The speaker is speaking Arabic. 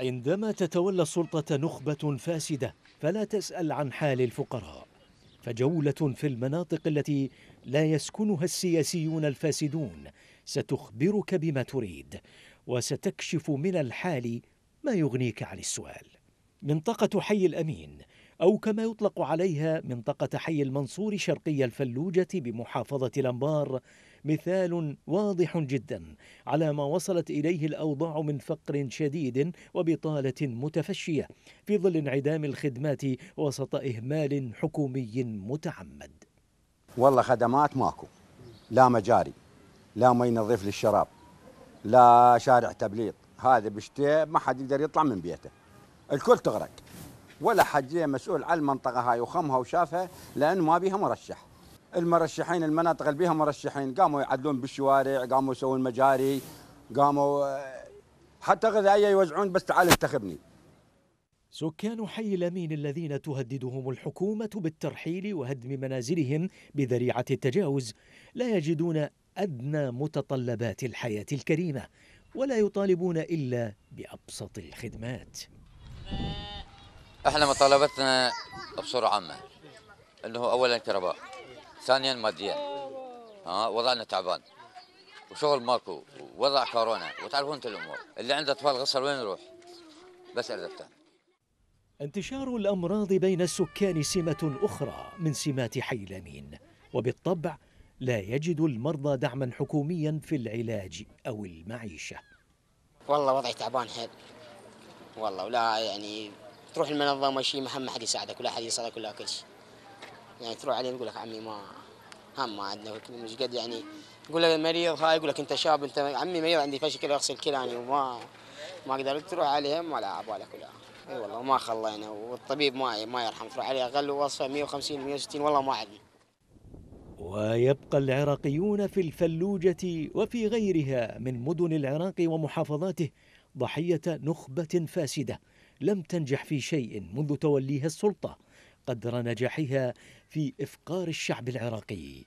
عندما تتولى السلطة نخبة فاسدة فلا تسأل عن حال الفقراء فجولة في المناطق التي لا يسكنها السياسيون الفاسدون ستخبرك بما تريد وستكشف من الحال ما يغنيك عن السؤال منطقة حي الأمين أو كما يطلق عليها منطقة حي المنصور شرقي الفلوجة بمحافظة الأنبار مثال واضح جدا على ما وصلت اليه الاوضاع من فقر شديد وبطاله متفشيه في ظل انعدام الخدمات وسط اهمال حكومي متعمد. والله خدمات ماكو لا مجاري لا ما ينظف للشراب لا شارع تبليط هذا بشتي ما حد يقدر يطلع من بيته الكل تغرق ولا حد مسؤول على المنطقه هاي وخمها وشافها لانه ما بيها مرشح المرشحين المناطق اللي بيها مرشحين قاموا يعدلون بالشوارع قاموا يسوون مجاري قاموا آه، حتى غذائيه يوزعون بس تعال انتخبني سكان حي لمين الذين تهددهم الحكومة بالترحيل وهدم منازلهم بذريعة التجاوز لا يجدون أدنى متطلبات الحياة الكريمة ولا يطالبون إلا بأبسط الخدمات احنا مطالبتنا بصورة عامة اللي هو أولا كهرباء ثانيا ماديا ها وضعنا تعبان وشغل ماكو ووضع كورونا وتعرفون انت الامور اللي عنده اطفال غسل وين يروح بس عرفتها انتشار الامراض بين السكان سمه اخرى من سمات حي لمين وبالطبع لا يجد المرضى دعما حكوميا في العلاج او المعيشه والله وضعي تعبان حيل والله ولا يعني تروح المنظمه شيء ما حد يساعدك ولا حد يصلك ولا كل شيء يعني تروح عليهم يقول لك عمي ما هم ما عندنا مش قد يعني يقول لك مريض هاي يقول لك انت شاب انت عمي مريض عندي فشل كذا اغسل كلاني يعني وما ما قدرت تروح عليهم ولا عبالك ولا اي والله ما خلينا والطبيب ما ما يرحم تروح عليه اقل وصفه 150 160 والله ما عندنا ويبقى العراقيون في الفلوجة وفي غيرها من مدن العراق ومحافظاته ضحية نخبة فاسدة لم تنجح في شيء منذ توليها السلطة قدر نجاحها في افقار الشعب العراقي